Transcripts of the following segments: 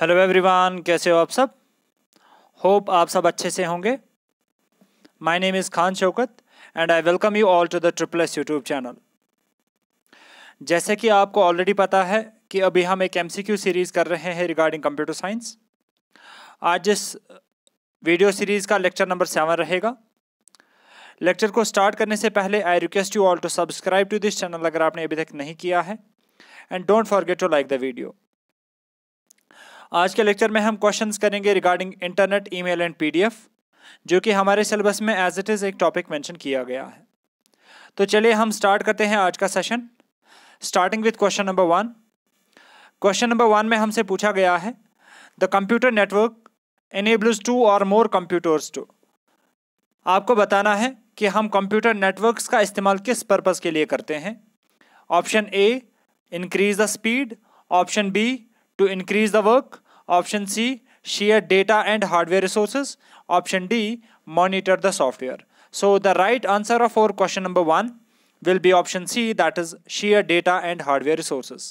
Hello everyone कैसे हो आप सब होप आप सब अच्छे से होंगे my name is Khan Shaukat and I welcome you all to the triple S YouTube channel जैसे कि आपको ऑलरेडी पता है कि अभी हम एक एमसीक्यू सीरीज़ कर रहे हैं रिगार्डिंग कंप्यूटर साइंस आज इस वीडियो सीरीज़ का लेक्चर नंबर सेवन रहेगा लेक्चर को स्टार्ट करने से पहले I request you all to subscribe to this channel अगर आपने अभी तक नहीं किया है and don't forget to like the video आज के लेक्चर में हम क्वेश्चंस करेंगे regarding internet email and PDF जो कि हमारे सिलेबस में एज इट इज़ एक टॉपिक मेंशन किया गया है तो चलिए हम स्टार्ट करते हैं आज का session starting with question number one question number one में हमसे पूछा गया है the computer network enables two और मोर कंप्यूटर्स टू आपको बताना है कि हम कंप्यूटर नेटवर्क्स का इस्तेमाल किस पर्पज़ के लिए करते हैं option A increase the speed option B to increase the work option c share data and hardware resources option d monitor the software so the right answer of our question number 1 will be option c that is share data and hardware resources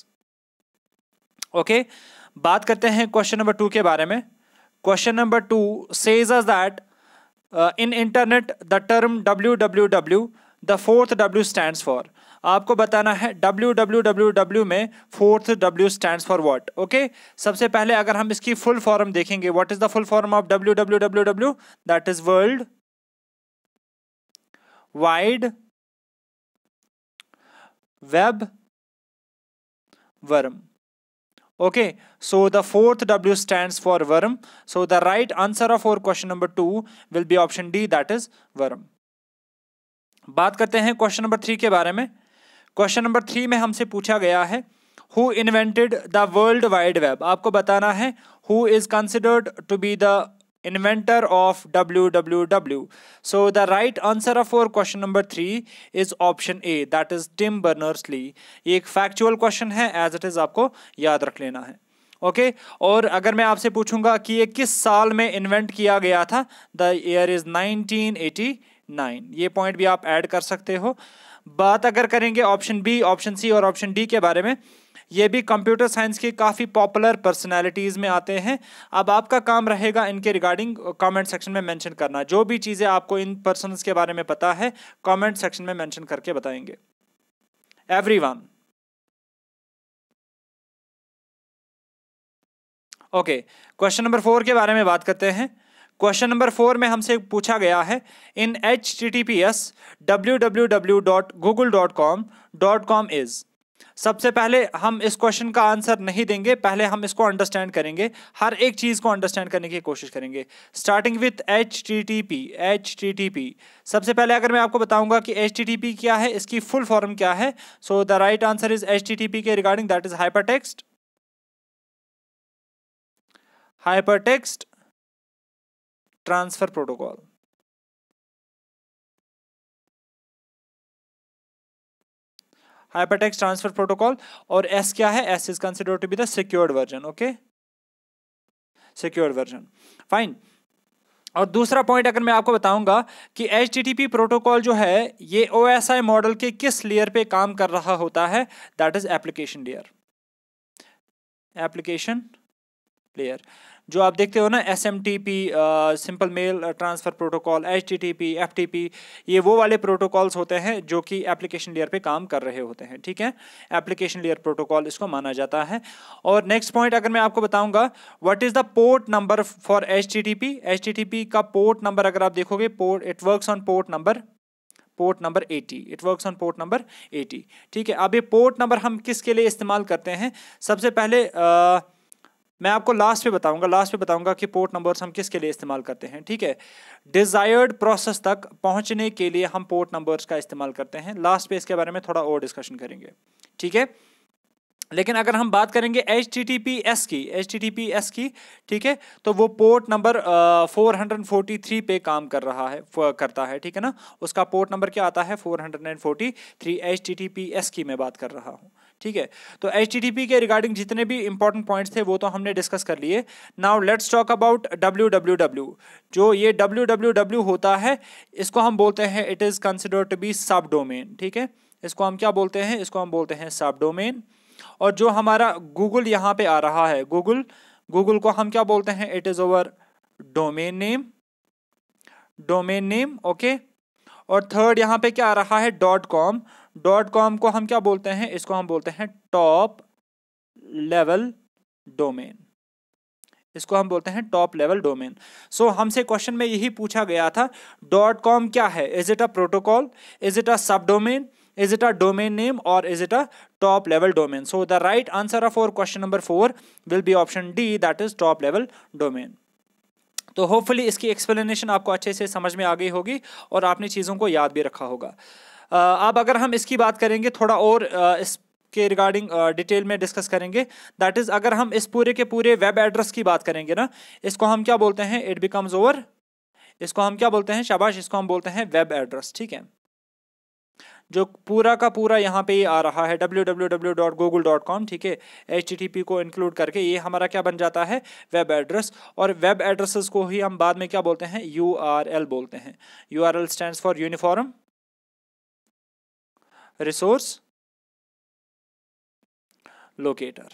okay baat karte hain question number 2 ke bare mein question number 2 says us that uh, in internet the term www the fourth W stand for आपको बताना है W W W W में fourth W stand for what okay सबसे पहले अगर हम इसकी full form देखेंगे what is the full form of W W W W that is world wide web worm okay so the fourth w stand for worm so the right answer of और question number two will be option D that is worm बात करते हैं question number three के बारे में question number three में हमसे पूछा गया है who invented the world wide web आपको बताना है who is considered to be the W W www so the right answer for question number 3 is option a that is tim berners-lee ये एक फैक्चुअल क्वेश्चन है as it is आपको याद रख लेना है ओके okay? और अगर मैं आपसे पूछूंगा कि ये किस साल में इन्वेंट किया गया था the year is eighty nine ये पॉइंट भी आप ऐड कर सकते हो बात अगर करेंगे ऑप्शन बी ऑप्शन सी और ऑप्शन डी के बारे में ये भी कंप्यूटर साइंस की काफ़ी पॉपुलर पर्सनालिटीज़ में आते हैं अब आपका काम रहेगा इनके रिगार्डिंग कमेंट सेक्शन में मेंशन करना जो भी चीज़ें आपको इन पर्सनस के बारे में पता है कमेंट सेक्शन में मेंशन करके बताएंगे everyone okay question number four के बारे में बात करते हैं क्वेश्चन नंबर फोर में हमसे पूछा गया है in H T T P S W W W dot Google dot com dot com is सबसे पहले हम इस क्वेश्चन का आंसर नहीं देंगे पहले हम इसको अंडरस्टैंड करेंगे हर एक चीज़ को अंडरस्टैंड करने की कोशिश करेंगे starting with H T T P H T T P सबसे पहले अगर मैं आपको बताऊंगा कि एच टी टी पी क्या है इसकी फुल फॉर्म क्या है so the right answer is H T T P के regarding that is hyper text hyper text transfer protocol hypertext transfer protocol और एस क्या है S is considered to be the secured version okay secured version fine और दूसरा point अगर मैं आपको बताऊंगा कि एच प्रोटोकॉल जो है ये ओ मॉडल के किस लेयर पे काम कर रहा होता है that is application layer application layer जो आप देखते हो ना S M T P simple mail transfer protocol H T T P F T P ये वो वाले प्रोटोकॉल्स होते हैं जो कि एप्लीकेशन लेयर पे काम कर रहे होते हैं ठीक है एप्लीकेशन लेयर प्रोटोकॉल इसको माना जाता है और नेक्स्ट पॉइंट अगर मैं आपको बताऊंगा what is the port number for H T T P H T T P का पोर्ट नंबर अगर आप देखोगे port it work on port number port number 80 it works on port number 80 ठीक है अब ये पोर्ट नंबर हम किसके लिए इस्तेमाल करते हैं सबसे पहले आ, मैं आपको लास्ट पे बताऊंगा लास्ट पे बताऊंगा कि पोर्ट नंबर्स हम किसके लिए इस्तेमाल करते हैं ठीक है डिज़ायर्ड प्रोसेस तक पहुंचने के लिए हम पोर्ट नंबर्स का इस्तेमाल करते हैं लास्ट पे इसके बारे में थोड़ा और डिस्कशन करेंगे ठीक है लेकिन अगर हम बात करेंगे एच की एच की ठीक है तो वो port number four hundred forty three पे काम कर रहा है करता है ठीक है ना उसका पोर्ट नंबर क्या आता है four hundred and forty three H की मैं बात कर रहा हूँ ठीक है तो एच के रिगार्डिंग जितने भी इंपॉर्टेंट पॉइंट्स थे वो तो हमने डिस्कस कर लिए now let's talk about W जो ये डब्ल्यू होता है इसको हम बोलते हैं it is consider to be sub domain ठीक है इसको हम क्या बोलते हैं इसको हम बोलते हैं सब डोमेन और जो हमारा गूगल यहाँ पे आ रहा है गूगल गूगल को हम क्या बोलते हैं it is our domain name domain name okay और थर्ड यहाँ पे क्या आ रहा है डॉट कॉम डॉट कॉम को हम क्या बोलते हैं इसको हम बोलते हैं टॉप लेवल डोमेन इसको हम बोलते हैं टॉप लेवल डोमेन सो हमसे क्वेश्चन में यही पूछा गया था डॉट कॉम क्या है is it a protocol is it a sub domain is it a domain name or is it a top level domain so the right answer of और question number four will be option D that is top level domain तो hopefully इसकी explanation आपको अच्छे से समझ में आ गई होगी और आपने चीज़ों को याद भी रखा होगा अब अगर हम इसकी बात करेंगे थोड़ा और इस के रिगार्डिंग डिटेल में डिस्कस करेंगे दैट इज़ अगर हम इस पूरे के पूरे वेब एड्रेस की बात करेंगे ना इसको हम क्या बोलते हैं इट बिकम्स ओवर इसको हम क्या बोलते हैं शाबाश इसको हम बोलते हैं वेब एड्रेस ठीक है जो पूरा का पूरा यहाँ पे ये आ रहा है www.google.com ठीक है http को इंक्लूड करके ये हमारा क्या बन जाता है वेब एड्रेस और वेब एड्रेसेस को ही हम बाद में क्या बोलते हैं यू बोलते हैं U R L stand for uniform resource locator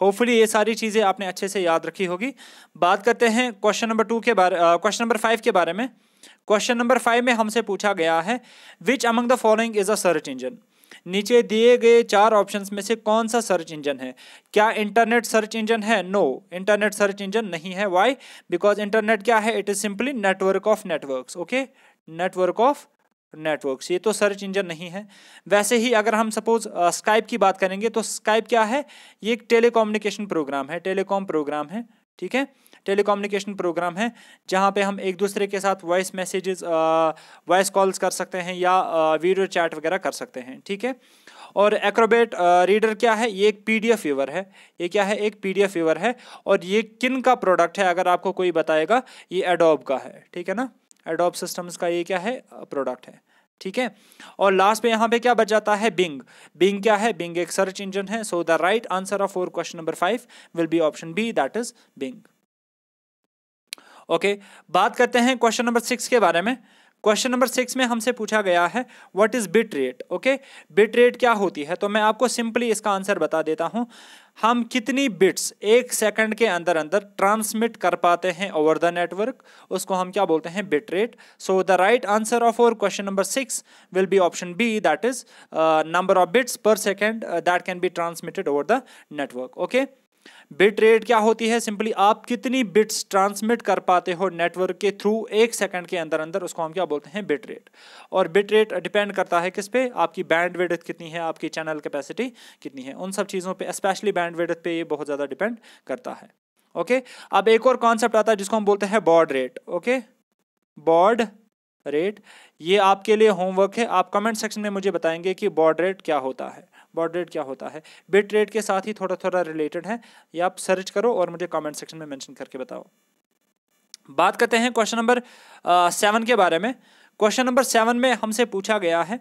hopefully ये सारी चीज़ें आपने अच्छे से याद रखी होगी बात करते हैं क्वेश्चन नंबर टू के बारे क्वेश्चन नंबर फाइव के बारे में क्वेश्चन नंबर फाइव में हमसे पूछा गया है which among the following is a search engine नीचे दिए गए चार ऑप्शंस में से कौन सा सर्च इंजन है क्या इंटरनेट सर्च इंजन है नो इंटरनेट सर्च इंजन नहीं है वाई बिकॉज इंटरनेट क्या है it is simply network of networks okay network of network ये तो सर्च इंजन नहीं है वैसे ही अगर हम सपोज स्काइप की बात करेंगे तो स्काइप क्या है ये एक टेलीकोम्युनिकेशन प्रोग्राम है टेलीकॉम प्रोग्राम है ठीक है टेलीकोम्युनिकेशन प्रोग्राम है जहाँ पे हम एक दूसरे के साथ वॉइस मैसेजेस वॉइस कॉल्स कर सकते हैं या वीडियो चैट वगैरह कर सकते हैं ठीक है और एक्रोबेट रीडर क्या है ये एक पी डी एफ है ये क्या है एक पी डी एफ है और ये किन का प्रोडक्ट है अगर आपको कोई बताएगा ये एडोब का है ठीक है ना एडोब सिस्टम्स का ये क्या है प्रोडक्ट है ठीक है और लास्ट पे यहाँ पे क्या बच जाता है बिंग बिंग क्या है बिंग एक सर्च इंजन है so the right answer of for question number five will be option B that is Bing okay बात करते हैं क्वेश्चन नंबर सिक्स के बारे में क्वेश्चन नंबर सिक्स में हमसे पूछा गया है what is bit rate okay bit rate क्या होती है तो मैं आपको सिंपली इसका आंसर बता देता हूँ हम कितनी बिट्स एक सेकंड के अंदर अंदर ट्रांसमिट कर पाते हैं ओवर द नेटवर्क उसको हम क्या बोलते हैं bit rate so the right answer of और question number six will be option B that is number of bits per second that can be transmitted over the network okay bit rate क्या होती है simply आप कितनी bits transmit कर पाते हो network के थ्रू एक सेकंड के अंदर अंदर उसको हम क्या बोलते हैं बिट रेट और बिट रेट डिपेंड करता है किस पे आपकी बैंड वेडथ कितनी है आपकी चैनल कैपेसिटी कितनी है उन सब चीज़ों पे स्पेशली बैंड वेडथ पे ये बहुत ज़्यादा डिपेंड करता है ओके अब एक और कॉन्सेप्ट आता है जिसको हम बोलते हैं baud rate okay baud rate ये आपके लिए होमवर्क है आप कमेंट सेक्शन में मुझे बताएंगे कि बॉड रेट क्या होता है बॉड रेट क्या होता है बिट रेट के साथ ही थोड़ा थोड़ा रिलेटेड है ये आप सर्च करो और मुझे कमेंट सेक्शन में मैंशन करके बताओ बात करते हैं क्वेश्चन नंबर सेवन के बारे में क्वेश्चन नंबर सेवन में हमसे पूछा गया है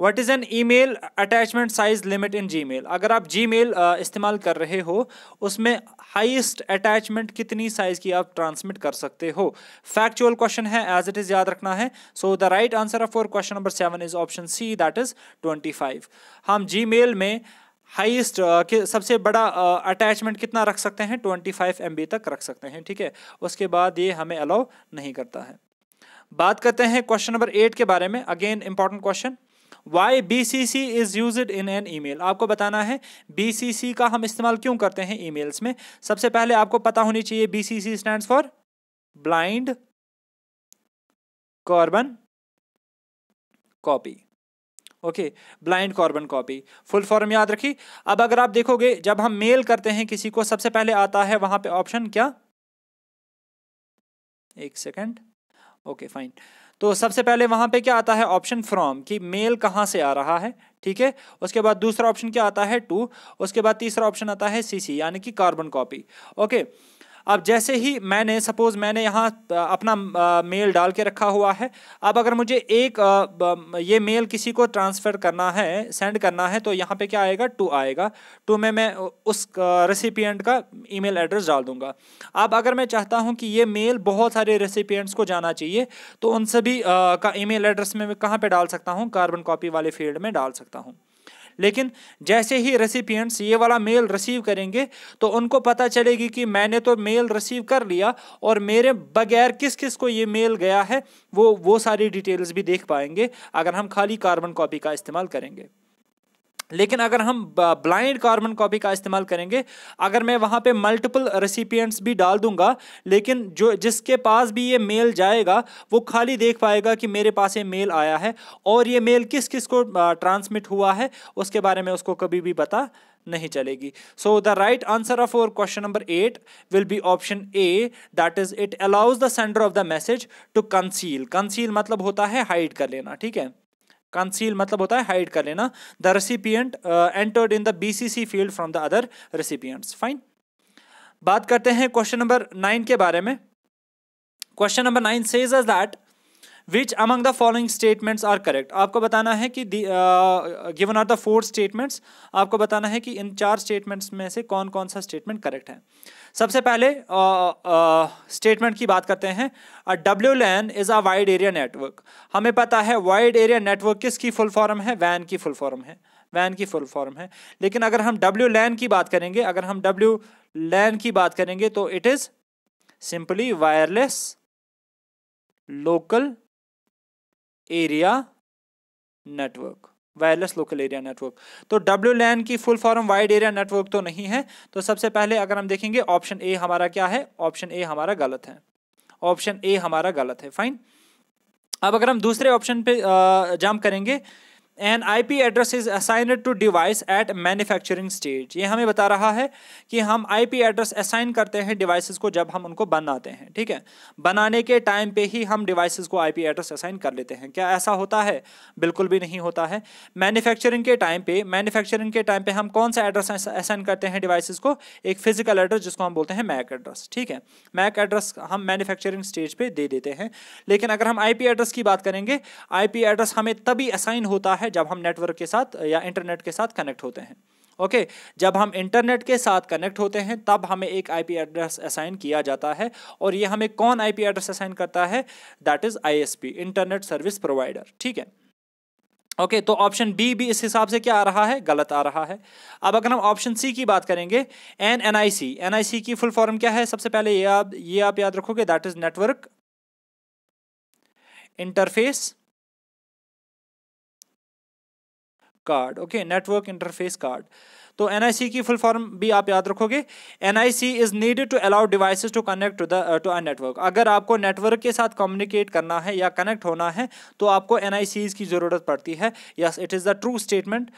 what is an email attachment size limit in Gmail अगर आप जीमेल इस्तेमाल कर रहे हो उसमें हाईएस्ट अटैचमेंट कितनी साइज की आप ट्रांसमिट कर सकते हो फैक्चुअल क्वेश्चन है एज इट इज़ याद रखना है so the right answer of for question number seven is option C that is twenty five हम जी में हाईएस्ट uh, सबसे बड़ा अटैचमेंट uh, कितना रख सकते हैं ट्वेंटी फाइव एम तक रख सकते हैं ठीक है उसके बाद ये हमें अलाउ नहीं करता है बात करते हैं क्वेश्चन नंबर एट के बारे में again important question why B C C is use in an email आपको बताना है बी सी सी का हम इस्तेमाल क्यों करते हैं ई मेल्स में सबसे पहले आपको पता होनी चाहिए B C C stand for blind carbon copy okay blind carbon copy full form याद रखी अब अगर आप देखोगे जब हम मेल करते हैं किसी को सबसे पहले आता है वहां पे ऑप्शन क्या एक सेकंड ओके फाइन तो सबसे पहले वहाँ पे क्या आता है ऑप्शन फ्रॉम कि मेल कहाँ से आ रहा है ठीक है उसके बाद दूसरा ऑप्शन क्या आता है टू उसके बाद तीसरा ऑप्शन आता है सी सी यानी कि कार्बन कॉपी ओके अब जैसे ही मैंने सपोज़ मैंने यहाँ अपना मेल डाल के रखा हुआ है अब अगर मुझे एक ये मेल किसी को ट्रांसफ़र करना है सेंड करना है तो यहाँ पे क्या आएगा टू आएगा टू में मैं उस रेसिपियंट का ईमेल एड्रेस डाल दूंगा अब अगर मैं चाहता हूँ कि ये मेल बहुत सारे रेसिपियंट्स को जाना चाहिए तो उन सभी का ईमेल एड्रेस में मैं कहाँ पर डाल सकता हूँ कार्बन कॉपी वाले फील्ड में डाल सकता हूँ लेकिन जैसे ही रेसिपियंट्स ये वाला मेल रिसीव करेंगे तो उनको पता चलेगी कि मैंने तो मेल रिसीव कर लिया और मेरे बगैर किस किस को ये मेल गया है वो वो सारी डिटेल्स भी देख पाएंगे अगर हम खाली कार्बन कॉपी का इस्तेमाल करेंगे लेकिन अगर हम ब्लाइंड कार्बन कॉपी का इस्तेमाल करेंगे अगर मैं वहाँ पे मल्टीपल रेसिपियंट्स भी डाल दूंगा लेकिन जो जिसके पास भी ये मेल जाएगा वो खाली देख पाएगा कि मेरे पास ये मेल आया है और ये मेल किस किस को ट्रांसमिट हुआ है उसके बारे में उसको कभी भी पता नहीं चलेगी so the right answer of our question number eight will be option A that is it allows the sender of the message to conceal conceal मतलब होता है हाइड कर लेना ठीक है कंसील मतलब होता है हाइड कर लेना the recipient entered in the BCC field from the other recipients fine बात करते हैं क्वेश्चन नंबर नाइन के बारे में question number nine says is that which among the following statements are correct आपको बताना है कि given are the four statements आपको बताना है कि इन चार स्टेटमेंट्स में से कौन कौन सा स्टेटमेंट करेक्ट है सबसे पहले स्टेटमेंट की बात करते हैं W LAN is a wide area network हमें पता है वाइड एरिया नेटवर्क किसकी फुल फॉर्म है वैन की फुल फॉर्म है वैन की फुल फॉर्म है लेकिन अगर हम डब्ल्यू लैन की बात करेंगे अगर हम डब्ल्यू लैन की बात करेंगे तो it is simply wireless local area network wireless local area network तो डब्ल्यू लैन की full form wide area network तो नहीं है तो सबसे पहले अगर हम देखेंगे ऑप्शन ए हमारा क्या है ऑप्शन ए हमारा गलत है ऑप्शन ए हमारा गलत है फाइन अब अगर हम दूसरे ऑप्शन पे जंप करेंगे an IP address is assigned to device at manufacturing stage ये हमें बता रहा है कि हम आई पी एड्रेस असाइन करते हैं डिवाइसेस को जब हम उनको बनाते हैं ठीक है बनाने के टाइम पे ही हम डिवाइसेस को आई पी एड्रेस असाइन कर लेते हैं क्या ऐसा होता है बिल्कुल भी नहीं होता है मैन्युफैक्चरिंग के टाइम पे मैन्युफैक्चरिंग के टाइम पे हम कौन सा एड्रेस असाइन करते हैं डिवाइसेस को एक फिजिकल एड्रेस जिसको हम बोलते हैं मैक एड्रेस ठीक है मैक एड्रेस हम मैन्युफैक्चरिंग स्टेज पे दे देते हैं लेकिन अगर हम आई पी एड्रेस की बात करेंगे आई पी एड्रेस हमें तभी असाइन होता है है जब हम नेटवर्क के साथ या इंटरनेट के साथ कनेक्ट होते हैं ओके okay, जब हम इंटरनेट के साथ कनेक्ट होते हैं तब हमें एक आईपी एड्रेस असाइन किया जाता है और ये हमें कौन आईपी एड्रेस असाइन करता है that is ISP internet service provider ठीक है ओके okay, तो ऑप्शन बी भी इस हिसाब से क्या आ रहा है गलत आ रहा है अब अगर हम ऑप्शन सी की बात करेंगे N N I C N I C की फुल फॉर्म क्या है सबसे पहले ये आप ये आप याद रखोगे that is network interface card okay network interface card तो एन की फुल फॉर्म भी आप याद रखोगे N is needed to allow devices to connect to the to a network अगर आपको नेटवर्क के साथ कम्युनिकेट करना है या कनेक्ट होना है तो आपको एन की ज़रूरत पड़ती है yes it is the true statement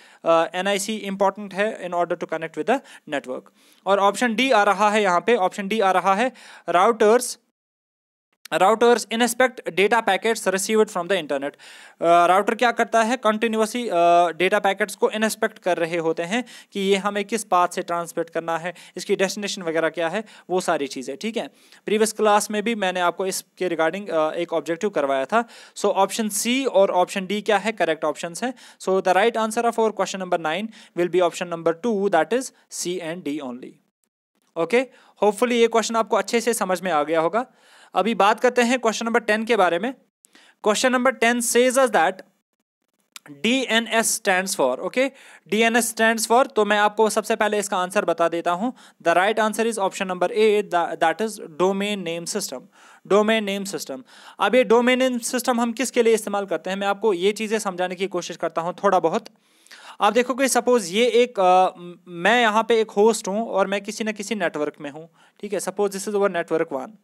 N I C important है in order to connect with the network और ऑप्शन डी आ रहा है यहाँ पे ऑप्शन डी आ रहा है routers routers inspect data packets received from the internet router क्या करता है कंटिन्यूसली डेटा पैकेट्स को इनस्पेक्ट कर रहे होते हैं कि ये हमें किस पाथ से ट्रांसमिट करना है इसकी डेस्टिनेशन वगैरह क्या है वो सारी चीज़ें ठीक है प्रीवियस क्लास में भी मैंने आपको इसके रिगार्डिंग uh, एक ऑब्जेक्टिव करवाया था सो ऑप्शन सी और ऑप्शन डी क्या है करेक्ट ऑप्शन है so the right answer of और question number nine will be option number two that is C and D only okay hopefully ये question आपको अच्छे से समझ में आ गया होगा अभी बात करते हैं क्वेश्चन नंबर टेन के बारे में question number ten says us that D N S stand for okay D N S stand for तो मैं आपको सबसे पहले इसका आंसर बता देता हूँ the right answer is option number A that is domain name system domain name system अब ये डोमेन नेम सिस्टम हम किसके लिए इस्तेमाल करते हैं मैं आपको ये चीज़ें समझाने की कोशिश करता हूँ थोड़ा बहुत आप देखो कि सपोज़ ये एक आ, मैं यहाँ पे एक होस्ट हूँ और मैं किसी न किसी नेटवर्क में हूँ ठीक है suppose this is our network one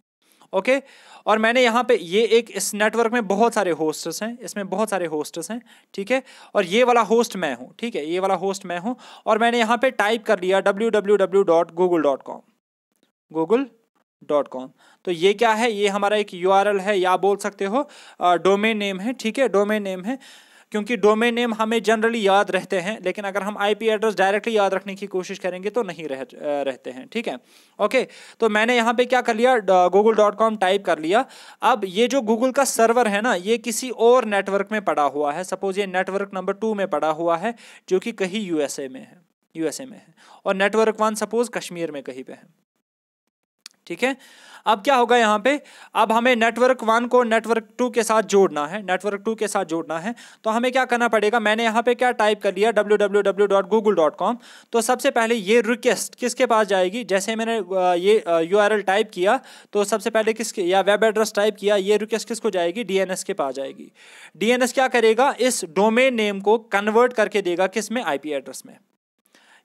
okay और मैंने यहाँ पे ये एक इस नेटवर्क में बहुत सारे होस्टर्स हैं इसमें बहुत सारे होस्टर्स हैं ठीक है और ये वाला होस्ट मैं हूँ ठीक है ये वाला होस्ट मैं हूँ और मैंने यहाँ पे टाइप कर लिया W W W dot Google dot com Google dot com तो ये क्या है ये हमारा एक यू है या बोल सकते हो डोमेन नेम है ठीक है डोमेन नेम है क्योंकि डोमेन नेम हमें जनरली याद रहते हैं लेकिन अगर हम आईपी एड्रेस डायरेक्टली याद रखने की कोशिश करेंगे तो नहीं रह, रहते हैं ठीक है ओके तो मैंने यहाँ पे क्या कर लिया गूगल डॉट कॉम टाइप कर लिया अब ये जो गूगल का सर्वर है ना ये किसी और नेटवर्क में पड़ा हुआ है सपोज ये नेटवर्क नंबर टू में पड़ा हुआ है जो कि कहीं यूएसए में है यूएसए में है और नेटवर्क वन सपोज कश्मीर में कहीं पर है ठीक है अब क्या होगा यहाँ पे अब हमें नेटवर्क वन को नेटवर्क टू के साथ जोड़ना है नेटवर्क टू के साथ जोड़ना है तो हमें क्या करना पड़ेगा मैंने यहाँ पे क्या टाइप कर लिया www.google.com तो सबसे पहले ये रिक्वेस्ट किसके पास जाएगी जैसे मैंने ये यू टाइप किया तो सबसे पहले किसके या वेब एड्रेस टाइप किया ये रिक्वेस्ट किसको जाएगी डी के पास जाएगी डी क्या करेगा इस डोमेन नेम को कन्वर्ट करके देगा किस में आई एड्रेस में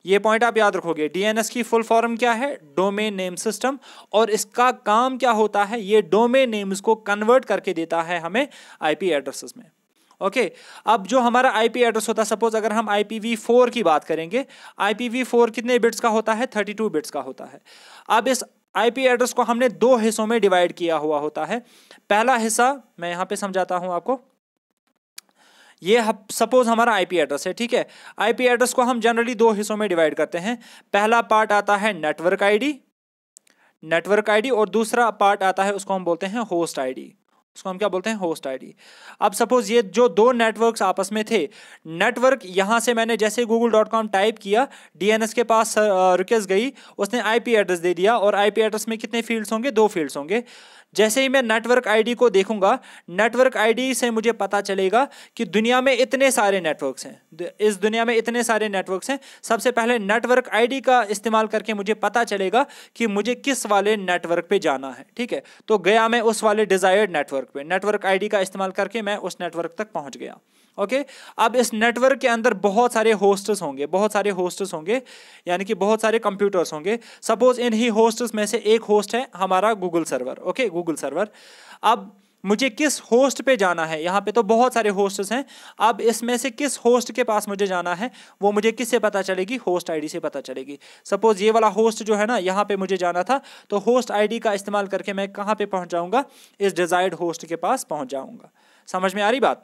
ये पॉइंट आप याद रखोगे डीएनएस की फुल फॉर्म क्या है डोमेन नेम सिस्टम और इसका काम क्या होता है ये डोमेन नेम्स को कन्वर्ट करके देता है हमें आईपी एड्रेसेस में ओके okay, अब जो हमारा आईपी एड्रेस होता है सपोज अगर हम आईपीवी फोर की बात करेंगे आईपीवी फोर कितने बिट्स का होता है थर्टी टू बिट्स का होता है अब इस आईपी एड्रेस को हमने दो हिस्सों में डिवाइड किया हुआ होता है पहला हिस्सा मैं यहाँ पे समझाता हूँ आपको ये सपोज हमारा आईपी एड्रेस है ठीक है आईपी एड्रेस को हम जनरली दो हिस्सों में डिवाइड करते हैं पहला पार्ट आता है नेटवर्क आईडी नेटवर्क आईडी और दूसरा पार्ट आता है उसको हम बोलते हैं होस्ट आईडी उसको हम क्या बोलते हैं होस्ट आईडी अब सपोज ये जो दो नेटवर्क्स आपस में थे नेटवर्क यहाँ से मैंने जैसे गूगल डॉट कॉम टाइप किया डीएनएस के पास रिक्वेस्ट गई उसने आईपी एड्रेस दे दिया और आईपी एड्रेस में कितने फील्ड्स होंगे दो फील्ड्स होंगे जैसे ही मैं नेटवर्क आईडी को देखूंगा नेटवर्क आईडी से मुझे पता चलेगा कि दुनिया में इतने सारे नेटवर्क्स हैं इस दुनिया में इतने सारे नेटवर्क्स हैं सबसे पहले नेटवर्क आईडी का इस्तेमाल करके मुझे पता चलेगा कि मुझे किस वाले नेटवर्क पे जाना है ठीक है तो गया मैं उस वाले डिजायर्ड नेटवर्क पे नेटवर्क आईडी का इस्तेमाल करके मैं उस नेटवर्क तक पहुंच गया ओके okay? अब इस नेटवर्क के अंदर बहुत सारे होस्टर्स होंगे बहुत सारे होस्टर्स होंगे यानी कि बहुत सारे कंप्यूटर्स होंगे सपोज इन ही होस्टर्स में से एक होस्ट है हमारा Google server okay Google server अब मुझे किस होस्ट पे जाना है यहाँ पे तो बहुत सारे होस्टर्स हैं अब इसमें से किस होस्ट के पास मुझे जाना है वो मुझे किस से पता चलेगी होस्ट आईडी से पता चलेगी सपोज ये वाला होस्ट जो है ना यहाँ पे मुझे जाना था तो होस्ट आईडी का इस्तेमाल करके मैं कहाँ पे पहुँच जाऊँगा इस डिज़ायर्ड होस्ट के पास पहुँच जाऊँगा समझ में आ रही बात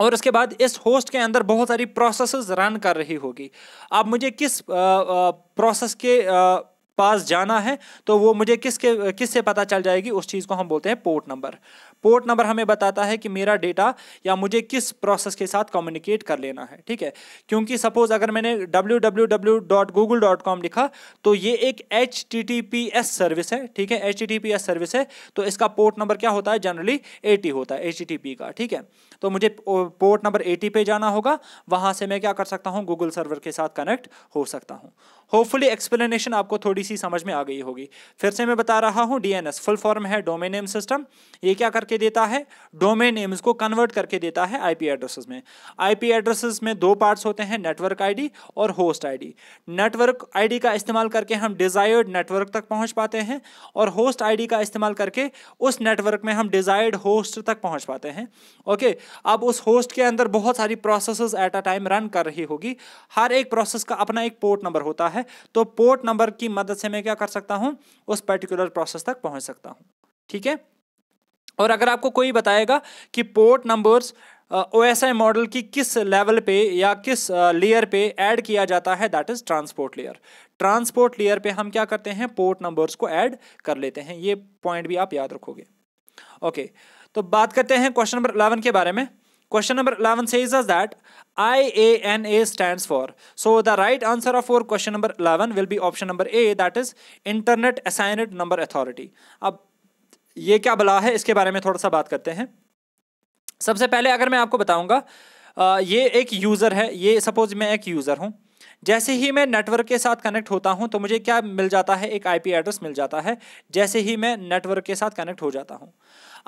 और उसके बाद इस होस्ट के अंदर बहुत सारी प्रोसेस रन कर रही होगी अब मुझे किस प्रोसेस के आ, पास जाना है तो वो मुझे किसके किससे किस से पता चल जाएगी उस चीज़ को हम बोलते हैं पोर्ट नंबर पोर्ट नंबर हमें बताता है कि मेरा डेटा या मुझे किस प्रोसेस के साथ कम्युनिकेट कर लेना है ठीक है क्योंकि सपोज अगर मैंने www.google.com लिखा तो ये एक एच सर्विस है ठीक है एच सर्विस है तो इसका पोर्ट नंबर क्या होता है जनरली एटी होता है एच का ठीक है तो मुझे पोर्ट नंबर एटी पे जाना होगा वहां से मैं क्या कर सकता हूँ गूगल सर्वर के साथ कनेक्ट हो सकता हूँ होपफुली एक्सप्लेनेशन आपको थोड़ी सी समझ में आ गई होगी फिर से मैं बता रहा हूँ एस फुल फॉर्म है डोमेन नेम सिस्टम ये क्या करके करके देता है डोमेन नेम्स को कन्वर्ट करके देता है आईपी एड्रेसेस में आईपी एड्रेसेस में दो पार्ट्स होते हैं नेटवर्क आईडी और होस्ट आईडी नेटवर्क आईडी का इस्तेमाल करके हम डिजायर्ड नेटवर्क तक पहुंच पाते हैं और होस्ट आईडी का इस्तेमाल करके उस नेटवर्क में हम डिजायर्ड होस्ट तक पहुँच पाते हैं ओके अब उस होस्ट के अंदर बहुत सारी process at a time run कर रही होगी हर एक प्रोसेस का अपना एक पोर्ट नंबर होता है तो पोर्ट नंबर की मदद से मैं क्या कर सकता हूँ उस पर्टिकुलर प्रोसेस तक पहुँच सकता हूँ ठीक है और अगर आपको कोई बताएगा कि port numbers O S I model की किस लेवल पे या किस लेयर पे ऐड किया जाता है that is transport layer transport layer पे हम क्या करते हैं पोर्ट नंबर्स को ऐड कर लेते हैं ये पॉइंट भी आप याद रखोगे ओके okay, तो बात करते हैं क्वेश्चन नंबर इलेवन के बारे में question number is as that I A N A stand for so the right answer of for question number eleven will be option number A that is internet assigned number authority अब ये क्या बला है इसके बारे में थोड़ा सा बात करते हैं सबसे पहले अगर मैं आपको बताऊंगा ये एक यूज़र है ये सपोज मैं एक यूज़र हूँ जैसे ही मैं नेटवर्क के साथ कनेक्ट होता हूँ तो मुझे क्या मिल जाता है एक आईपी एड्रेस मिल जाता है जैसे ही मैं नेटवर्क के साथ कनेक्ट हो जाता हूँ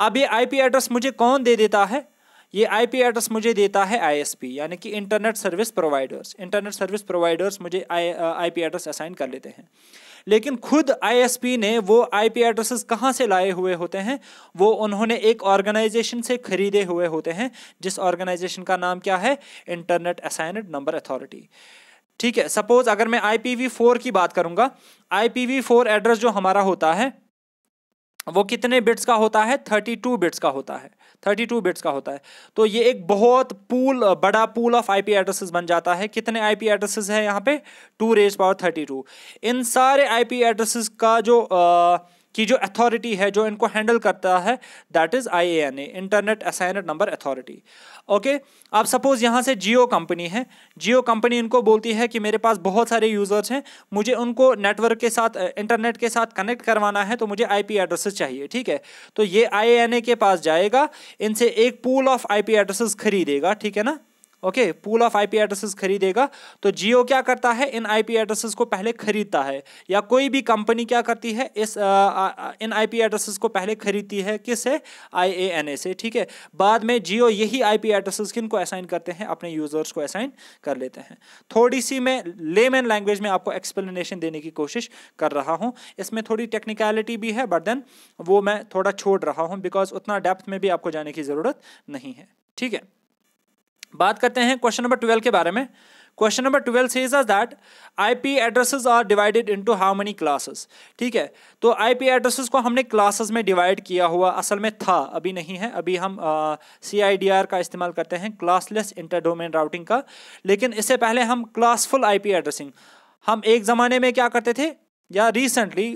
अब ये आईपी एड्रेस मुझे कौन दे देता है ये आईपी एड्रेस मुझे देता है आईएसपी यानी कि internet service providers internet service providers मुझे आईपी एड्रेस असाइन कर लेते हैं लेकिन खुद आईएसपी ने वो आईपी एड्रेसेस कहाँ से लाए हुए होते हैं वो उन्होंने एक ऑर्गेनाइजेशन से खरीदे हुए होते हैं जिस ऑर्गेनाइजेशन का नाम क्या है इंटरनेट असाइनड नंबर अथॉरिटी ठीक है सपोज अगर मैं आई फोर की बात करूँगा आई फोर एड्रेस जो हमारा होता है वो कितने बिट्स का होता है थर्टी टू बिट्स का होता है थर्टी टू बिट्स का होता है तो ये एक बहुत पूल बड़ा पूल ऑफ आईपी एड्रेसेस बन जाता है कितने आईपी एड्रेसेस हैं यहाँ पे two raise power thirty two इन सारे आईपी एड्रेसेस का जो आ, की जो अथॉरिटी है जो इनको हैंडल करता है that is I A N A internet assigned number authority okay अब सपोज़ यहाँ से जियो कंपनी है जियो कंपनी इनको बोलती है कि मेरे पास बहुत सारे यूज़र्स हैं मुझे उनको नेटवर्क के साथ इंटरनेट के साथ कनेक्ट करवाना है तो मुझे आई पी एड्रेसेस चाहिए ठीक है तो ये आई एन ए के पास जाएगा इनसे एक pool of I P addresses खरीदेगा ठीक है ना okay pool of IP addresses खरीदेगा तो जियो क्या करता है इन आईपी एड्रेसेस को पहले खरीदता है या कोई भी कंपनी क्या करती है इस आ, आ, इन आईपी एड्रेसेस को पहले खरीदती है किस है आईएएनए से ठीक है बाद में जियो यही आईपी एड्रेसेस किन को असाइन करते हैं अपने यूजर्स को असाइन कर लेते हैं थोड़ी सी मैं लेमैन लैंग्वेज में आपको एक्सप्लेनेशन देने की कोशिश कर रहा हूँ इसमें थोड़ी टेक्निकलिटी भी है बट देन वो मैं थोड़ा छोड़ रहा हूँ बिकॉज उतना डेप्थ में भी आपको जाने की ज़रूरत नहीं है ठीक है बात करते हैं क्वेश्चन नंबर ट्वेल्व के बारे में question number twelve says us that P addresses are divided to how many classes ठीक है तो आई पी एड्रेसेज को हमने क्लासेस में डिवाइड किया हुआ असल में था अभी नहीं है अभी हम सी आई डी आर का इस्तेमाल करते हैं क्लासलेस इंटर डोमेन राउटिंग का लेकिन इससे पहले हम क्लासफुल आई पी एड्रेसिंग हम एक ज़माने में क्या करते थे या रिसेंटली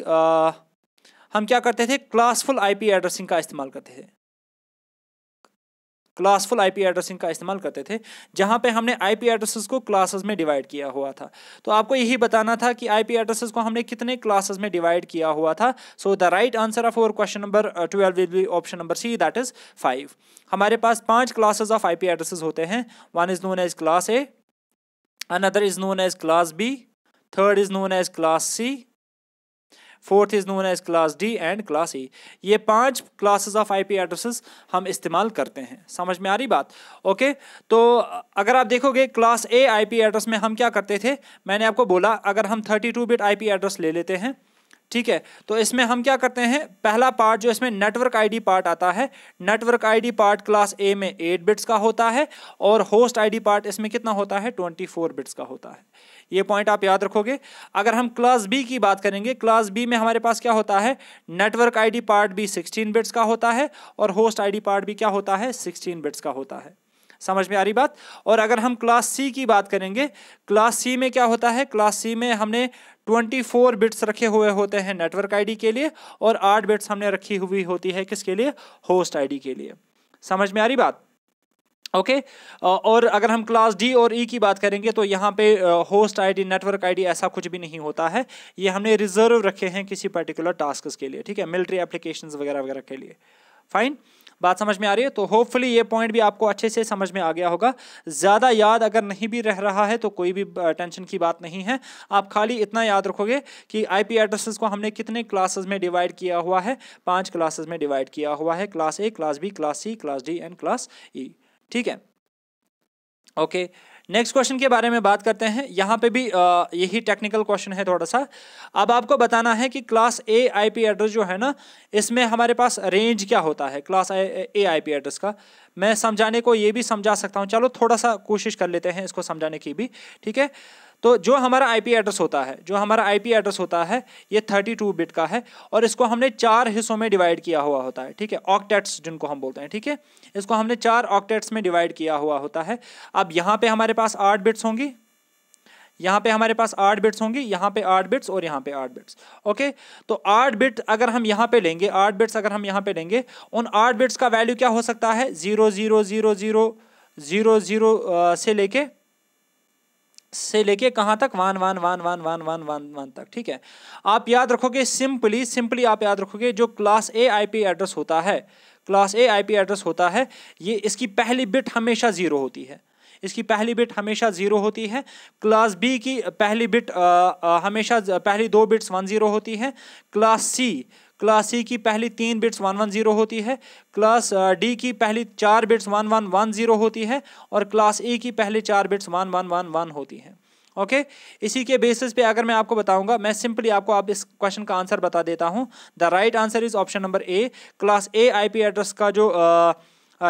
हम क्या करते थे क्लासफुल आई पी एड्रेसिंग का इस्तेमाल करते थे क्लासफुल आईपी एड्रेसिंग का इस्तेमाल करते थे जहाँ पे हमने आईपी एड्रेसेस को क्लासेस में डिवाइड किया हुआ था तो आपको यही बताना था कि आईपी एड्रेसेस को हमने कितने क्लासेस में डिवाइड किया हुआ था so the right answer of our question number twelve will be option number C that is five हमारे पास पांच क्लासेज ऑफ पी एड्रेसेस होते हैं one is known as class A another is known as class B third is known as class C fourth is known as class D and class E ये पांच classes of IP addresses हम इस्तेमाल करते हैं समझ में आ रही बात ओके तो अगर आप देखोगे क्लास ए आईपी एड्रेस में हम क्या करते थे मैंने आपको बोला अगर हम thirty two bit I address ले लेते हैं ठीक है तो इसमें हम क्या करते हैं पहला पार्ट जो इसमें नेटवर्क आईडी पार्ट आता है network ID part class A में एट बिट्स का होता है और होस्ट आईडी पार्ट इसमें कितना होता है ट्वेंटी फोर बिट्स का होता है ये पॉइंट आप याद रखोगे अगर हम क्लास बी की बात करेंगे क्लास बी में हमारे पास क्या होता है नेटवर्क आई पार्ट भी सिक्सटीन बिट्स का होता है और होस्ट आई पार्ट भी क्या होता है सिक्सटीन बिट्स का होता है समझ में आ रही बात और अगर हम क्लास सी की बात करेंगे क्लास सी में क्या होता है क्लास सी में हमने 24 बिट्स रखे हुए होते हैं नेटवर्क आईडी के लिए और 8 बिट्स हमने रखी हुई होती है किसके लिए होस्ट आईडी के लिए समझ में आ रही बात ओके okay? और अगर हम क्लास डी और ई e की बात करेंगे तो यहाँ पे होस्ट आईडी नेटवर्क आईडी ऐसा कुछ भी नहीं होता है ये हमने रिजर्व रखे हैं किसी पर्टिकुलर टास्क के लिए ठीक है मिलिट्री एप्लीकेशन वगैरह वगैरह के लिए फाइन बात समझ में आ रही है तो होपफुली ये पॉइंट भी आपको अच्छे से समझ में आ गया होगा ज़्यादा याद अगर नहीं भी रह रहा है तो कोई भी टेंशन की बात नहीं है आप खाली इतना याद रखोगे कि आई एड्रेसेस को हमने कितने क्लासेज में डिवाइड किया हुआ है पाँच क्लासेज में डिवाइड किया हुआ है class A class B class C class D and class E ठीक है ओके okay. नेक्स्ट क्वेश्चन के बारे में बात करते हैं यहाँ पे भी यही टेक्निकल क्वेश्चन है थोड़ा सा अब आपको बताना है कि क्लास ए आईपी एड्रेस जो है ना इसमें हमारे पास रेंज क्या होता है क्लास ए आईपी एड्रेस का मैं समझाने को ये भी समझा सकता हूँ चलो थोड़ा सा कोशिश कर लेते हैं इसको समझाने की भी ठीक है तो जो हमारा आईपी एड्रेस होता है जो हमारा आईपी एड्रेस होता है ये थर्टी टू बिट का है और इसको हमने चार हिस्सों में डिवाइड किया हुआ होता है ठीक है ऑक्टेट्स जिनको हम बोलते हैं ठीक है इसको हमने चार ऑक्टेट्स में डिवाइड किया हुआ होता है अब यहाँ पर हमारे पास आठ बिट्स होंगी यहाँ पे हमारे पास आठ बिट्स होंगी यहाँ पे आठ बिट्स और यहाँ पे आठ बिट्स ओके तो आठ बिट अगर हम यहाँ पे लेंगे आठ बिट्स अगर हम यहाँ पे लेंगे उन आठ बिट्स का वैल्यू क्या हो सकता है zero zero zero zero zero zero से लेके से लेके कहाँ तक one one one one one one one one तक ठीक है आप याद रखोगे सिंपली सिंपली आप याद रखोगे जो क्लास ए आईपी एड्रेस होता है क्लास ए आईपी एड्रेस होता है ये इसकी पहली बिट हमेशा ज़ीरो होती है इसकी पहली बिट हमेशा ज़ीरो होती है क्लास बी की पहली बिट आ, आ, हमेशा पहली दो बिट्स वन ज़ीरो होती है class C class C e की पहली तीन बिट्स वन वन जीरो होती है क्लास डी की पहली चार bits one one one zero होती है और क्लास ई e की पहली चार bits one one one one होती है ओके okay? इसी के बेसिस पे अगर मैं आपको बताऊंगा मैं सिंपली आपको आप इस क्वेश्चन का आंसर बता देता हूं the right answer is option number A class A IP address का जो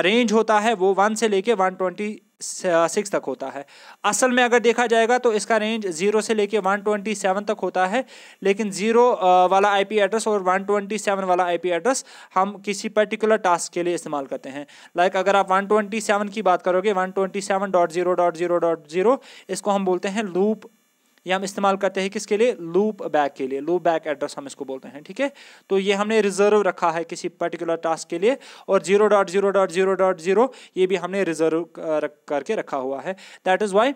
रेंज होता है वो वन से लेके वन ट्वेंटी सिक्स तक होता है असल में अगर देखा जाएगा तो इसका रेंज जीरो से लेके वन ट्वेंटी सेवन तक होता है लेकिन जीरो वाला आईपी एड्रेस और वन ट्वेंटी सेवन वाला आईपी एड्रेस हम किसी पर्टिकुलर टास्क के लिए इस्तेमाल करते हैं लाइक अगर आप वन ट्वेंटी सेवन की बात करोगे one twenty seven dot zero dot zero dot zero इसको हम बोलते हैं लूप यह हम इस्तेमाल करते हैं किसके लिए लूप बैक के लिए लूप बैक एड्रेस हम इसको बोलते हैं ठीक है तो ये हमने रिजर्व रखा है किसी पर्टिकुलर टास्क के लिए और zero dot zero dot zero dot zero ये भी हमने रिजर्व करके रखा हुआ है दैट इज़ वाई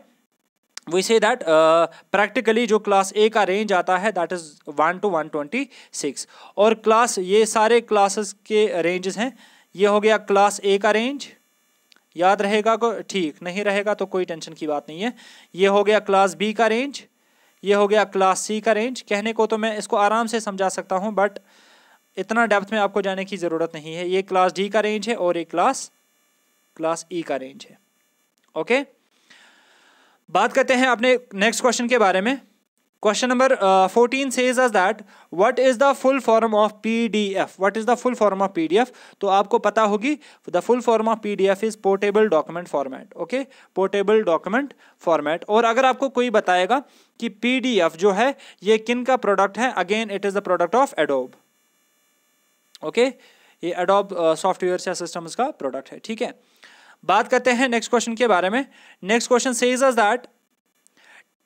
वी से दैट प्रैक्टिकली जो क्लास ए का रेंज आता है that is one to one twenty six और क्लास ये सारे क्लासेस के रेंजेस हैं ये हो गया क्लास ए का रेंज याद रहेगा को ठीक नहीं रहेगा तो कोई टेंशन की बात नहीं है ये हो गया क्लास बी का रेंज ये हो गया क्लास सी का रेंज कहने को तो मैं इसको आराम से समझा सकता हूँ बट इतना डेप्थ में आपको जाने की ज़रूरत नहीं है ये क्लास डी का रेंज है और ये क्लास क्लास ई e का रेंज है ओके बात करते हैं अपने नेक्स्ट क्वेश्चन के बारे में क्वेश्चन नंबर फोर्टीन से is that what is the full form of P D F what is the full form of P D F तो आपको पता होगी the full form of P D F is portable document format okay portable document format और अगर आपको कोई बताएगा कि पी डी एफ जो है ये किन का प्रोडक्ट है again it is the product of Adobe okay ये एडोब सॉफ्टवेयर uh, या सिस्टम का प्रोडक्ट है ठीक है बात करते हैं नेक्स्ट क्वेश्चन के बारे में नेक्स्ट क्वेश्चन से is that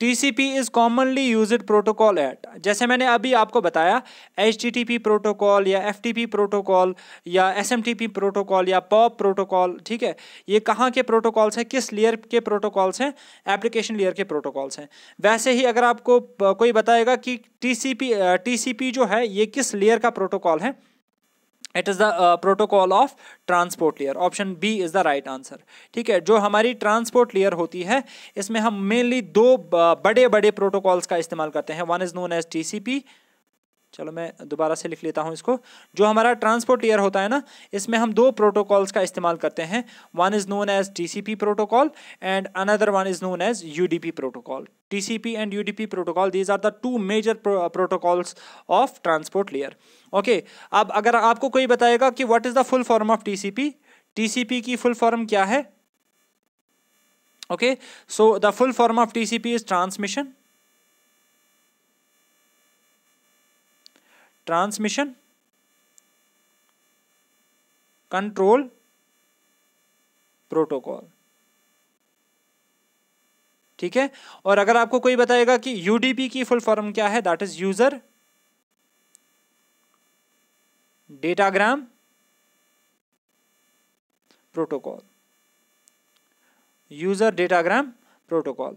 T C P is commonly used protocol at जैसे मैंने अभी आपको बताया H T T P protocol या एफ टी पी प्रोटोकॉल या S M T P protocol या पॉप प्रोटोकॉल ठीक है ये कहाँ के प्रोटोकॉल्स हैं किस लेयर के प्रोटोकॉल्स हैं एप्लीकेशन लेयर के प्रोटोकॉल्स हैं वैसे ही अगर आपको कोई बताएगा कि T T C P C P जो है ये किस लेयर का प्रोटोकॉल है it is the protocol of transport layer option B is the right answer ठीक है जो हमारी ट्रांसपोर्ट लेयर होती है इसमें हम मेनली दो बड़े बड़े प्रोटोकॉल्स का इस्तेमाल करते हैं one is known as T C P चलो मैं दोबारा से लिख लेता हूँ इसको जो हमारा ट्रांसपोर्ट ईयर होता है ना इसमें हम दो प्रोटोकॉल्स का इस्तेमाल करते हैं one is known as TCP protocol and another one is known as UDP protocol and U D P protocol these are the two major protocols of transport layer okay अब अगर आपको कोई बताएगा कि what is the full form of C P की full form क्या है okay so the full form of P is transmission transmission control protocol ठीक है और अगर आपको कोई बताएगा कि यूडीपी की फुल फॉर्म क्या है that is user datagram protocol user datagram protocol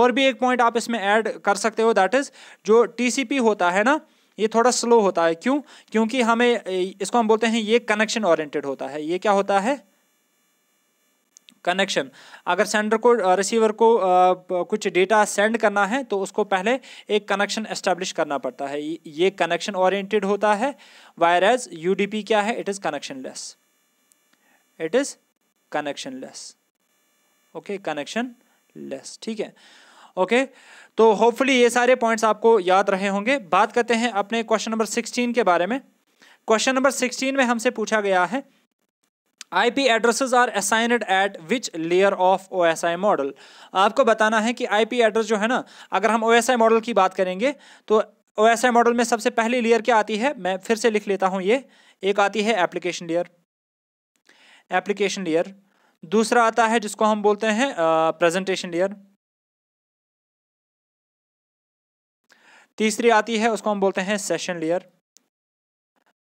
और भी एक पॉइंट आप इसमें ऐड कर सकते हो दैट इज जो टीसीपी होता है ना ये थोड़ा स्लो होता है क्यों क्योंकि हमें इसको हम बोलते हैं ये कनेक्शन ओरिएंटेड होता है ये क्या होता है कनेक्शन अगर सेंडर को रिसीवर को कुछ डेटा सेंड करना है तो उसको पहले एक कनेक्शन एस्टेब्लिश करना पड़ता है ये कनेक्शन ओरिएंटेड होता है वायर एज यू क्या है it is connectionless it is connectionless okay connectionless ठीक है ओके तो होपफुली ये सारे पॉइंट्स आपको याद रहे होंगे बात करते हैं अपने क्वेश्चन नंबर सिक्सटीन के बारे में क्वेश्चन नंबर सिक्सटीन में हमसे पूछा गया है I P addresses are assigned at which layer of O S I model आपको बताना है कि आई पी एड्रेस जो है ना अगर हम ओ एस आई मॉडल की बात करेंगे तो ओ एस आई मॉडल में सबसे पहली लेयर क्या आती है मैं फिर से लिख लेता हूँ ये एक आती है एप्लीकेशन लेयर एप्लीकेशन लेयर दूसरा आता है जिसको हम बोलते हैं प्रेजेंटेशन लेयर तीसरी आती है उसको हम बोलते हैं सेशन लेयर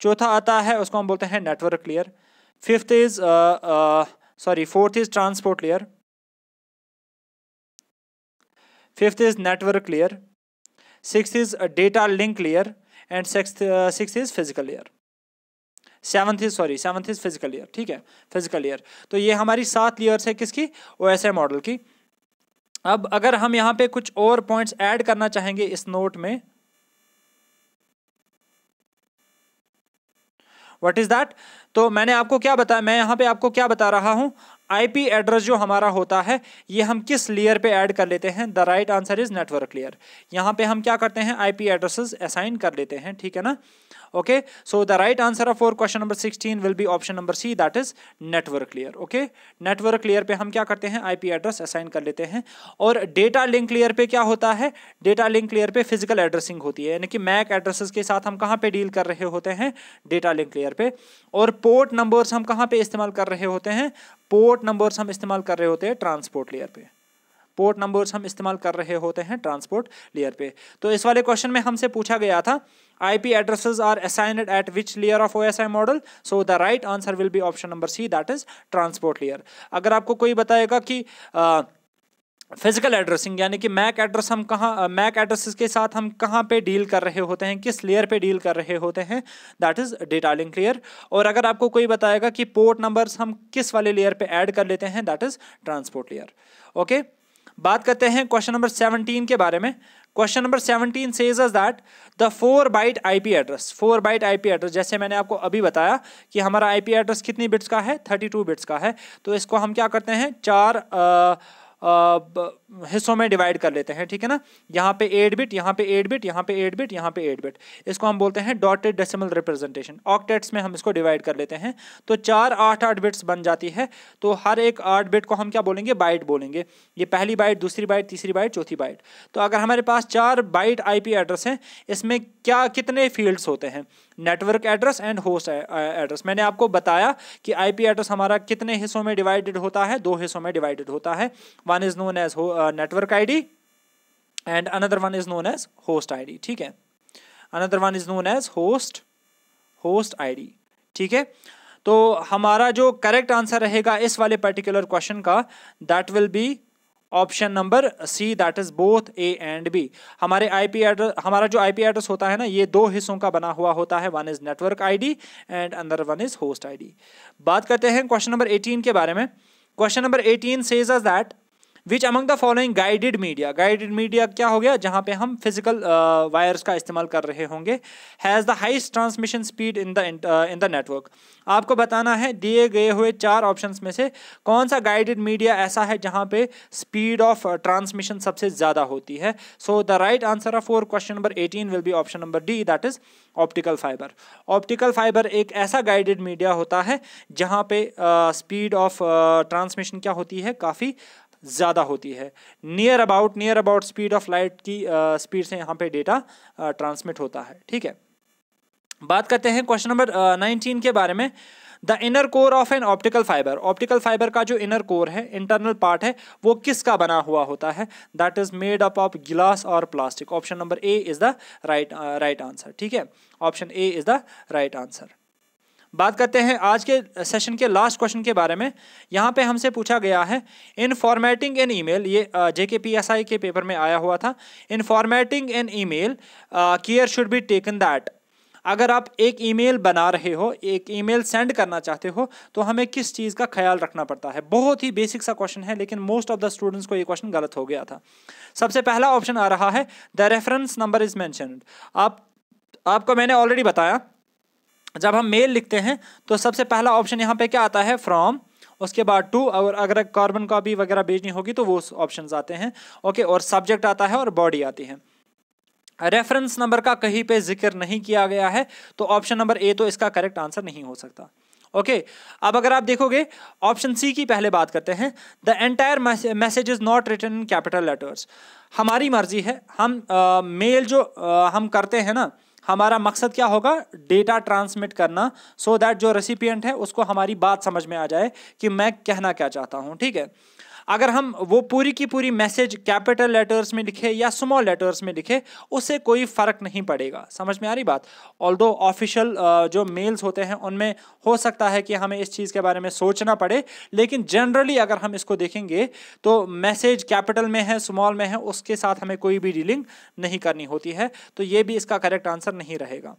चौथा आता है उसको हम बोलते हैं network layer fifth is sorry fourth is transport layer fifth is network layer six is data link layer and six is physical layer seventh is sorry seventh is physical layer ठीक है physical layer तो ये हमारी सात layers है किसकी ओ model की अब अगर हम यहाँ पे कुछ और पॉइंट्स ऐड करना चाहेंगे इस नोट में व्हाट इज़ दैट तो मैंने आपको क्या बताया मैं यहाँ पे आपको क्या बता रहा हूं आईपी एड्रेस जो हमारा होता है ये हम किस लेयर पे ऐड कर लेते हैं the right answer is network layer यहाँ पे हम क्या करते हैं आईपी एड्रेसेस असाइन कर लेते हैं ठीक है ना okay so the right answer of for question number 16 will be option number c that is network layer okay network layer पे हम क्या करते हैं आईपी एड्रेस असाइन कर लेते हैं और डेटा लिंक लेयर पे क्या होता है डेटा लिंक लेयर पे फिजिकल एड्रेसिंग होती है यानी कि मैक एड्रेसेस के साथ हम कहाँ पे डील कर रहे होते हैं डेटा लिंक लेयर पे और पोर्ट नंबर्स हम कहाँ पे इस्तेमाल कर रहे होते हैं पोर्ट नंबर्स हम इस्तेमाल कर रहे होते हैं ट्रांसपोर्ट लेयर पे पोर्ट नंबर्स हम इस्तेमाल कर रहे होते हैं ट्रांसपोर्ट लेयर पे तो इस वाले क्वेश्चन में हमसे पूछा गया था are assigned at which layer of O S I model so the right answer will be option number C that is transport layer अगर आपको कोई बताएगा कि आ, फिजिकल एड्रेसिंग यानी कि मैक एड्रेस हम कहाँ मैक एड्रेसेस के साथ हम कहाँ पे डील कर रहे होते हैं किस लेयर पे डील कर रहे होते हैं that is data link layer और अगर आपको कोई बताएगा कि पोर्ट नंबर्स हम किस वाले लेयर पे ऐड कर लेते हैं that is transport layer okay okay? बात करते हैं क्वेश्चन नंबर सेवनटीन के बारे में question number seventeen says us that the four byte IP address four byte IP address जैसे मैंने आपको अभी बताया कि हमारा आईपी एड्रेस कितनी बिट्स का है थर्टी टू बिट्स का है तो इसको हम क्या करते हैं चार आ, हिस्सों में डिवाइड कर लेते हैं ठीक है ना यहाँ पे एट बिट यहाँ पे एट बिट यहाँ पे एट बिट यहाँ पे एट बिट इसको हम बोलते हैं डॉटेड डेसिमल रिप्रेजेंटेशन ऑक्टेट्स में हम इसको डिवाइड कर लेते हैं तो चार आठ आठ बिट्स बन जाती है तो हर एक आठ बिट को हम क्या बोलेंगे बाइट बोलेंगे ये पहली बाइट दूसरी बाइट तीसरी बाइट चौथी बाइट तो अगर हमारे पास चार बाइट पी एड्रेस हैं इसमें क्या कितने फील्ड्स होते हैं network address and host address मैंने आपको बताया कि पी एड्रेस हमारा कितने हिस्सों में डिवाइडेड होता है दो हिस्सों में डिवाइडेड होता है is known as network I D and another one is known as host host ठीक है another one is known as host host id ठीक है तो हमारा जो करेक्ट आंसर रहेगा इस वाले पर्टिकुलर क्वेश्चन का that will be option number C that is both A and B हमारे आईपी एड्रेस हमारा जो आईपी एड्रेस होता है ना ये दो हिस्सों का बना हुआ होता है one is network ID and another one is host ID बात करते हैं क्वेश्चन नंबर एटीन के बारे में question number eighteen says us that which among the following guided media guided media क्या हो गया जहाँ पे हम फिजिकल वायर्स uh, का इस्तेमाल कर रहे होंगे has the highest transmission speed in the in the network आपको बताना है दिए गए हुए चार ऑप्शंस में से कौन सा गाइडेड मीडिया ऐसा है जहाँ पे स्पीड ऑफ ट्रांसमिशन सबसे ज़्यादा होती है so the right answer of for question number eighteen will be option number D that is optical fibre optical fibre एक ऐसा गाइडेड मीडिया होता है जहाँ पे स्पीड ऑफ ट्रांसमिशन क्या होती है काफ़ी ज़्यादा होती है near about near about speed of light की स्पीड से यहाँ पे डेटा ट्रांसमिट होता है ठीक है बात करते हैं क्वेश्चन नंबर नाइनटीन के बारे में the inner core of an optical fibre optical fibre का जो इनर कोर है इंटरनल पार्ट है वो किसका बना हुआ होता है that is made up of glass और plastic option number A is the right right answer ठीक है option A is the right answer बात करते हैं आज के सेशन के लास्ट क्वेश्चन के बारे में यहाँ पे हमसे पूछा गया है इन फॉर्मेटिंग एन ईमेल ये जे के पी एस आई के पेपर में आया हुआ था in formatting an email care should be taken that अगर आप एक ईमेल बना रहे हो एक ईमेल सेंड करना चाहते हो तो हमें किस चीज़ का ख्याल रखना पड़ता है बहुत ही बेसिक सा क्वेश्चन है लेकिन मोस्ट ऑफ द स्टूडेंट्स को ये क्वेश्चन गलत हो गया था सबसे पहला ऑप्शन आ रहा है the reference number is mentioned आप आपको मैंने ऑलरेडी बताया जब हम मेल लिखते हैं तो सबसे पहला ऑप्शन यहाँ पे क्या आता है फ्रॉम उसके बाद टू और अगर कार्बन कॉपी वगैरह भेजनी होगी तो वो ऑप्शन आते हैं ओके और सब्जेक्ट आता है और बॉडी आती है रेफरेंस नंबर का कहीं पे जिक्र नहीं किया गया है तो ऑप्शन नंबर ए तो इसका करेक्ट आंसर नहीं हो सकता ओके okay, अब अगर आप देखोगे ऑप्शन सी की पहले बात करते हैं the entire message is not written in capital letters हमारी मर्जी है हम मेल मेल जो uh, हम करते हैं ना हमारा मकसद क्या होगा डेटा ट्रांसमिट करना सो so दैट जो रेसिपियंट है उसको हमारी बात समझ में आ जाए कि मैं कहना क्या चाहता हूँ ठीक है अगर हम वो पूरी की पूरी मैसेज कैपिटल लेटर्स में लिखे या स्मॉल लेटर्स में लिखे उससे कोई फ़र्क नहीं पड़ेगा समझ में आ रही बात ऑल दो ऑफिशियल जो मेल्स होते हैं उनमें हो सकता है कि हमें इस चीज़ के बारे में सोचना पड़े लेकिन जनरली अगर हम इसको देखेंगे तो मैसेज कैपिटल में है स्मॉल में है उसके साथ हमें कोई भी डीलिंग नहीं करनी होती है तो ये भी इसका करेक्ट आंसर नहीं रहेगा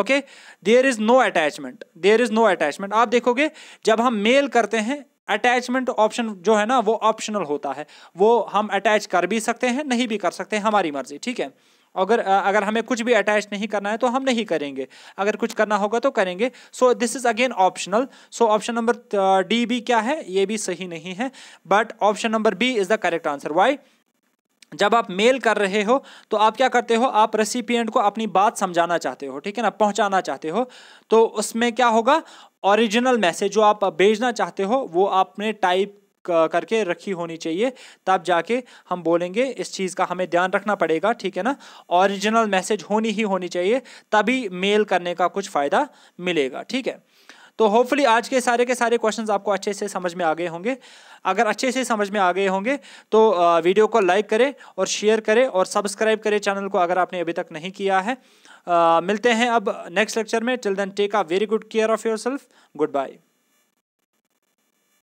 okay there is no attachment there is no attachment आप देखोगे जब हम मेल करते हैं अटैचमेंट ऑप्शन जो है ना वो ऑप्शनल होता है वो हम अटैच कर भी सकते हैं नहीं भी कर सकते हैं हमारी मर्जी ठीक है अगर अगर हमें कुछ भी अटैच नहीं करना है तो हम नहीं करेंगे अगर कुछ करना होगा तो करेंगे so this is again optional so option number D भी क्या है ये भी सही नहीं है but option number B is the correct answer why जब आप मेल कर रहे हो तो आप क्या करते हो आप रेसिपिएंट को अपनी बात समझाना चाहते हो ठीक है ना पहुंचाना चाहते हो तो उसमें क्या होगा ओरिजिनल मैसेज जो आप भेजना चाहते हो वो आपने टाइप करके रखी होनी चाहिए तब जाके हम बोलेंगे इस चीज़ का हमें ध्यान रखना पड़ेगा ठीक है ना ओरिजिनल मैसेज होनी ही होनी चाहिए तभी मेल करने का कुछ फ़ायदा मिलेगा ठीक है तो होपफुली आज के सारे के सारे क्वेश्चंस आपको अच्छे से समझ में आ गए होंगे अगर अच्छे से समझ में आ गए होंगे तो वीडियो को लाइक करें और शेयर करें और सब्सक्राइब करें चैनल को अगर आपने अभी तक नहीं किया है आ, मिलते हैं अब नेक्स्ट लेक्चर में till then take a very good care of yourself good bye